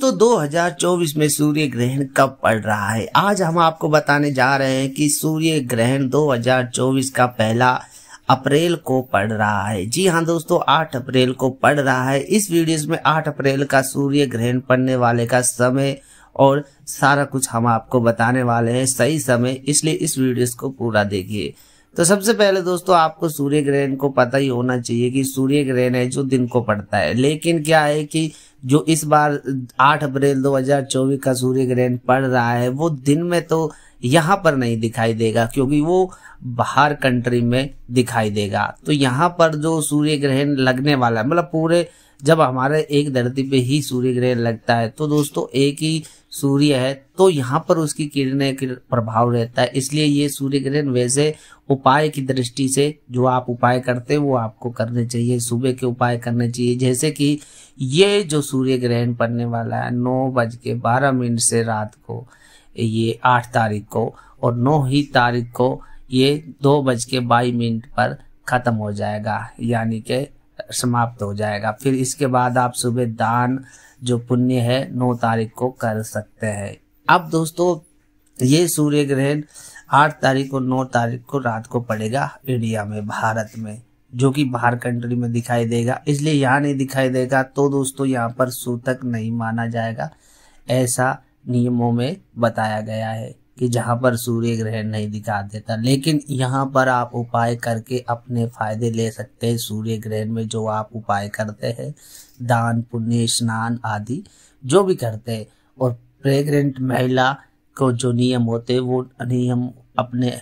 दोस्तों 2024 में सूर्य ग्रहण कब पड़ रहा है आज हम आपको बताने जा रहे हैं कि सूर्य ग्रहण 2024 का पहला अप्रैल को पड़ रहा है जी हाँ दोस्तों 8 अप्रैल को पड़ रहा है इस वीडियो में 8 अप्रैल का सूर्य ग्रहण पड़ने वाले का समय और सारा कुछ हम आपको बताने वाले हैं सही समय इसलिए इस वीडियो को पूरा देखिए तो सबसे पहले दोस्तों आपको सूर्य ग्रहण को पता ही होना चाहिए कि सूर्य ग्रहण है जो दिन को पड़ता है लेकिन क्या है कि जो इस बार 8 अप्रैल 2024 का सूर्य ग्रहण पड़ रहा है वो दिन में तो यहाँ पर नहीं दिखाई देगा क्योंकि वो बाहर कंट्री में दिखाई देगा तो यहाँ पर जो सूर्य ग्रहण लगने वाला है मतलब पूरे जब हमारे एक धरती पे ही सूर्य ग्रहण लगता है तो दोस्तों एक ही सूर्य है तो यहाँ पर उसकी किरणें किर प्रभाव रहता है इसलिए ये सूर्य ग्रहण वैसे उपाय की दृष्टि से जो आप उपाय करते हैं वो आपको करने चाहिए सुबह के उपाय करने चाहिए जैसे कि ये जो सूर्य ग्रहण पड़ने वाला है नौ बज के बारह मिनट से रात को ये आठ तारीख को और नौ ही तारीख को ये दो बज के बाईस मिनट पर ख़त्म हो जाएगा यानी के समाप्त हो जाएगा फिर इसके बाद आप सुबह दान जो पुण्य है नौ तारीख को कर सकते हैं अब दोस्तों ये सूर्य ग्रहण आठ तारीख और नौ तारीख को रात को पड़ेगा इंडिया में भारत में जो कि बाहर कंट्री में दिखाई देगा इसलिए यहाँ नहीं दिखाई देगा तो दोस्तों यहाँ पर सूतक नहीं माना जाएगा ऐसा नियमों में बताया गया है कि जहाँ पर सूर्य ग्रहण नहीं दिखा देता लेकिन यहाँ पर आप उपाय करके अपने फायदे ले सकते हैं सूर्य ग्रहण में जो आप उपाय करते हैं दान पुण्य स्नान आदि जो भी करते हैं और प्रेग्नेंट महिला को जो नियम होते हैं वो नियम अपने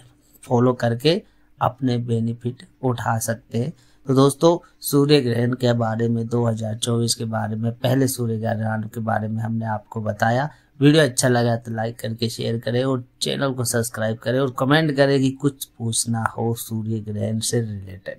फॉलो करके अपने बेनिफिट उठा सकते हैं तो दोस्तों सूर्य ग्रहण के बारे में 2024 के बारे में पहले सूर्य ग्रहण के बारे में हमने आपको बताया वीडियो अच्छा लगा तो लाइक करके शेयर करें और चैनल को सब्सक्राइब करें और कमेंट करें कि कुछ पूछना हो सूर्य ग्रहण से रिलेटेड